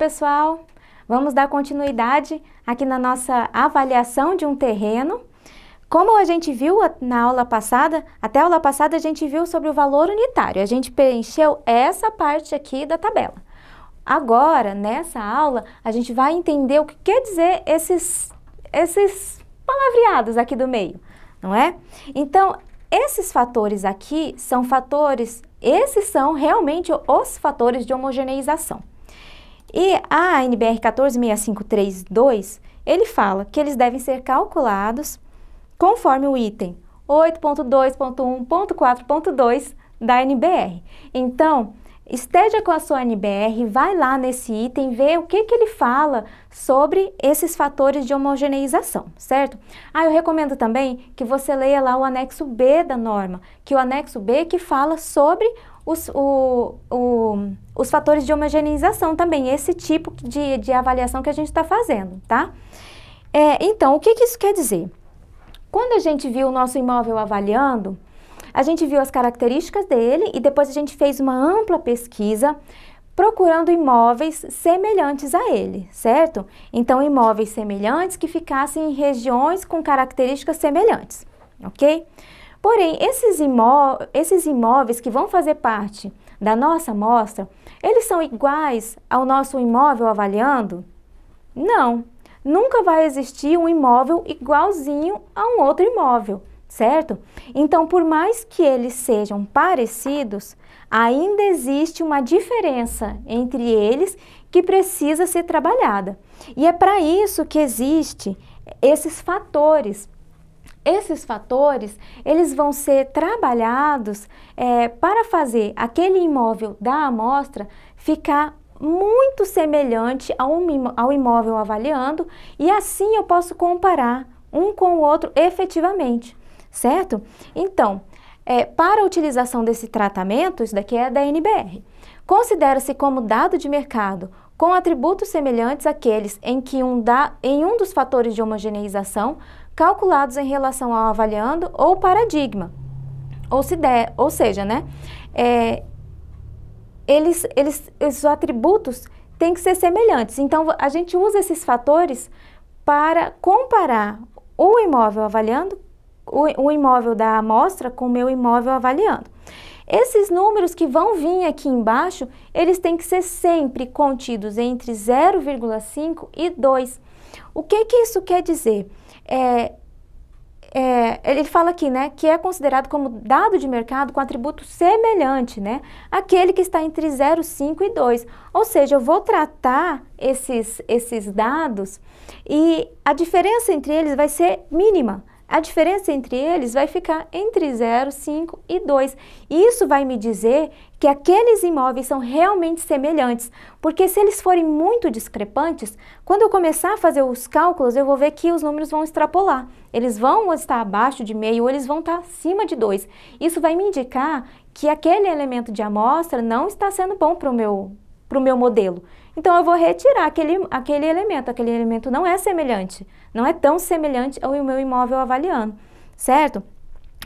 pessoal! Vamos dar continuidade aqui na nossa avaliação de um terreno. Como a gente viu na aula passada, até a aula passada a gente viu sobre o valor unitário, a gente preencheu essa parte aqui da tabela. Agora, nessa aula, a gente vai entender o que quer dizer esses, esses palavreados aqui do meio, não é? Então, esses fatores aqui são fatores, esses são realmente os fatores de homogeneização. E a NBR 146532, ele fala que eles devem ser calculados conforme o item 8.2.1.4.2 da NBR. Então, esteja com a sua NBR, vai lá nesse item, vê o que, que ele fala sobre esses fatores de homogeneização, certo? Ah, eu recomendo também que você leia lá o anexo B da norma, que o anexo B que fala sobre os, o, o, os fatores de homogeneização também, esse tipo de, de avaliação que a gente está fazendo, tá? É, então, o que, que isso quer dizer? Quando a gente viu o nosso imóvel avaliando, a gente viu as características dele e depois a gente fez uma ampla pesquisa procurando imóveis semelhantes a ele, certo? Então, imóveis semelhantes que ficassem em regiões com características semelhantes, ok? Porém, esses, imó esses imóveis que vão fazer parte da nossa amostra, eles são iguais ao nosso imóvel avaliando? Não, nunca vai existir um imóvel igualzinho a um outro imóvel, certo? Então, por mais que eles sejam parecidos, ainda existe uma diferença entre eles que precisa ser trabalhada. E é para isso que existe esses fatores esses fatores, eles vão ser trabalhados é, para fazer aquele imóvel da amostra ficar muito semelhante ao, ao imóvel avaliando e assim eu posso comparar um com o outro efetivamente, certo? Então, é, para a utilização desse tratamento, isso daqui é da NBR, considera-se como dado de mercado com atributos semelhantes àqueles em que um da, em um dos fatores de homogeneização calculados em relação ao avaliando ou paradigma. Ou, se der, ou seja, né, é, eles, eles, esses atributos têm que ser semelhantes. Então, a gente usa esses fatores para comparar o imóvel avaliando, o, o imóvel da amostra com o meu imóvel avaliando. Esses números que vão vir aqui embaixo, eles têm que ser sempre contidos entre 0,5 e 2. O que, que isso quer dizer? é, é, ele fala aqui, né, que é considerado como dado de mercado com atributo semelhante, né, aquele que está entre 0, 5 e 2. Ou seja, eu vou tratar esses, esses dados e a diferença entre eles vai ser mínima a diferença entre eles vai ficar entre 0, 5 e 2. Isso vai me dizer que aqueles imóveis são realmente semelhantes, porque se eles forem muito discrepantes, quando eu começar a fazer os cálculos, eu vou ver que os números vão extrapolar. Eles vão estar abaixo de meio ou eles vão estar acima de 2. Isso vai me indicar que aquele elemento de amostra não está sendo bom para o meu, meu modelo. Então eu vou retirar aquele, aquele elemento. Aquele elemento não é semelhante, não é tão semelhante ao meu imóvel avaliando, certo?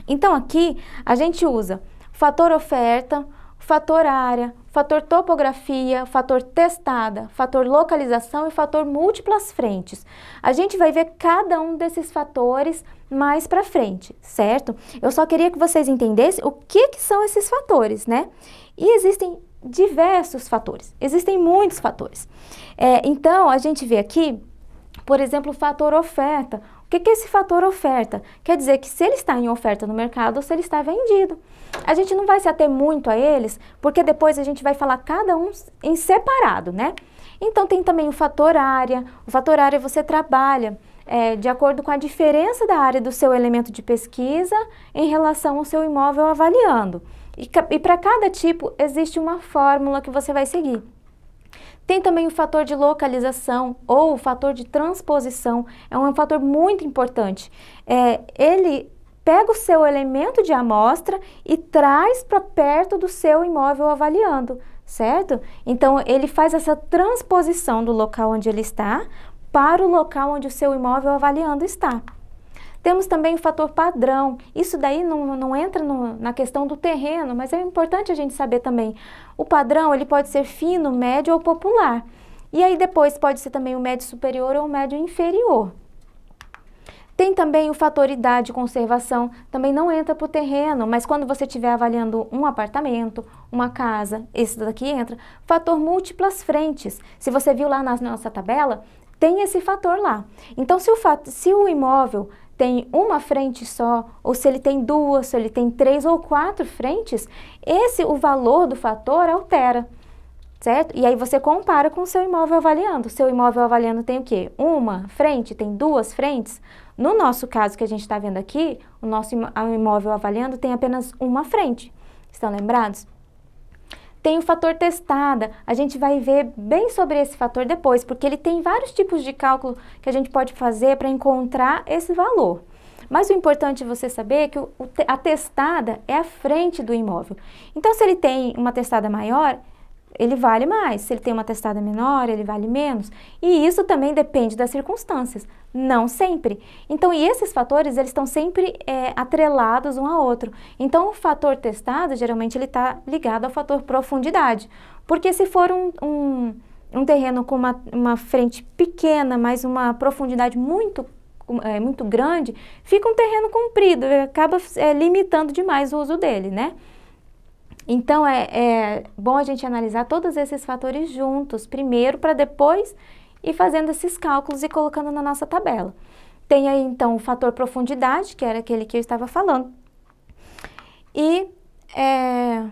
Então aqui a gente usa fator oferta, fator área, fator topografia, fator testada, fator localização e fator múltiplas frentes. A gente vai ver cada um desses fatores mais para frente, certo? Eu só queria que vocês entendessem o que, que são esses fatores, né? E existem diversos fatores. Existem muitos fatores. É, então, a gente vê aqui, por exemplo, o fator oferta. O que é esse fator oferta? Quer dizer que se ele está em oferta no mercado ou se ele está vendido. A gente não vai se ater muito a eles, porque depois a gente vai falar cada um em separado, né? Então, tem também o fator área. O fator área você trabalha. É, de acordo com a diferença da área do seu elemento de pesquisa em relação ao seu imóvel avaliando. E, e para cada tipo existe uma fórmula que você vai seguir. Tem também o fator de localização ou o fator de transposição, é um fator muito importante. É, ele pega o seu elemento de amostra e traz para perto do seu imóvel avaliando, certo? Então ele faz essa transposição do local onde ele está para o local onde o seu imóvel avaliando está. Temos também o fator padrão. Isso daí não, não entra no, na questão do terreno, mas é importante a gente saber também. O padrão ele pode ser fino, médio ou popular. E aí depois pode ser também o médio superior ou o médio inferior. Tem também o fator idade conservação, também não entra para o terreno, mas quando você estiver avaliando um apartamento, uma casa, esse daqui entra. Fator múltiplas frentes, se você viu lá na nossa tabela, tem esse fator lá. Então, se o, fato, se o imóvel tem uma frente só, ou se ele tem duas, se ele tem três ou quatro frentes, esse o valor do fator altera. Certo? E aí você compara com o seu imóvel avaliando. O seu imóvel avaliando tem o quê? Uma frente, tem duas frentes. No nosso caso que a gente está vendo aqui, o nosso imóvel avaliando tem apenas uma frente. Estão lembrados? Tem o fator testada, a gente vai ver bem sobre esse fator depois, porque ele tem vários tipos de cálculo que a gente pode fazer para encontrar esse valor. Mas o importante é você saber que o, a testada é a frente do imóvel. Então, se ele tem uma testada maior, ele vale mais. Se ele tem uma testada menor, ele vale menos. E isso também depende das circunstâncias, não sempre. Então, e esses fatores, eles estão sempre é, atrelados um ao outro. Então, o fator testado, geralmente, ele está ligado ao fator profundidade. Porque se for um, um, um terreno com uma, uma frente pequena, mas uma profundidade muito é, muito grande, fica um terreno comprido, acaba é, limitando demais o uso dele, né? Então é, é bom a gente analisar todos esses fatores juntos, primeiro para depois ir fazendo esses cálculos e colocando na nossa tabela. Tem aí então o fator profundidade, que era aquele que eu estava falando. E é...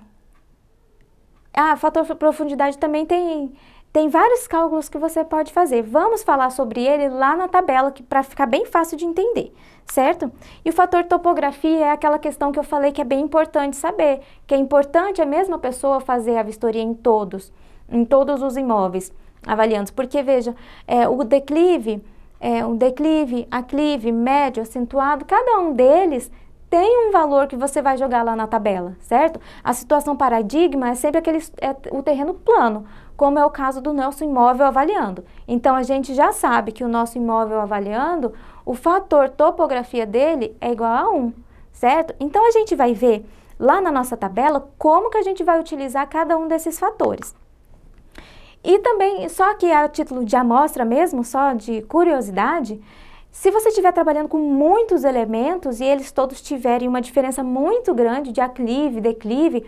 ah, fator profundidade também tem tem vários cálculos que você pode fazer. Vamos falar sobre ele lá na tabela para ficar bem fácil de entender, certo? E o fator topografia é aquela questão que eu falei que é bem importante saber, que é importante a mesma pessoa fazer a vistoria em todos, em todos os imóveis avaliando. Porque, veja, é, o declive, é, o declive, aclive, médio, acentuado, cada um deles tem um valor que você vai jogar lá na tabela, certo? A situação paradigma é sempre aquele, é, o terreno plano, como é o caso do nosso imóvel avaliando. Então, a gente já sabe que o nosso imóvel avaliando, o fator topografia dele é igual a 1, certo? Então, a gente vai ver lá na nossa tabela como que a gente vai utilizar cada um desses fatores. E também, só que a título de amostra mesmo, só de curiosidade, se você estiver trabalhando com muitos elementos e eles todos tiverem uma diferença muito grande de aclive, e declive,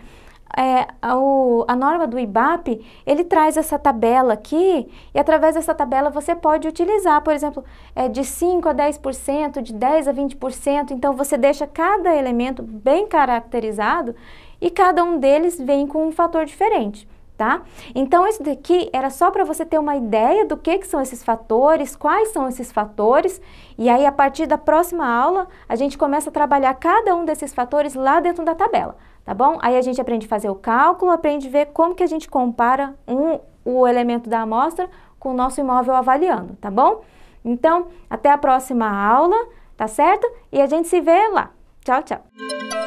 é, a, o, a norma do IBAP, ele traz essa tabela aqui e através dessa tabela você pode utilizar, por exemplo, é, de 5% a 10%, de 10% a 20%, então você deixa cada elemento bem caracterizado e cada um deles vem com um fator diferente tá? Então isso daqui era só para você ter uma ideia do que, que são esses fatores, quais são esses fatores, e aí a partir da próxima aula a gente começa a trabalhar cada um desses fatores lá dentro da tabela, tá bom? Aí a gente aprende a fazer o cálculo, aprende a ver como que a gente compara um, o elemento da amostra com o nosso imóvel avaliando, tá bom? Então, até a próxima aula, tá certo? E a gente se vê lá. Tchau, tchau!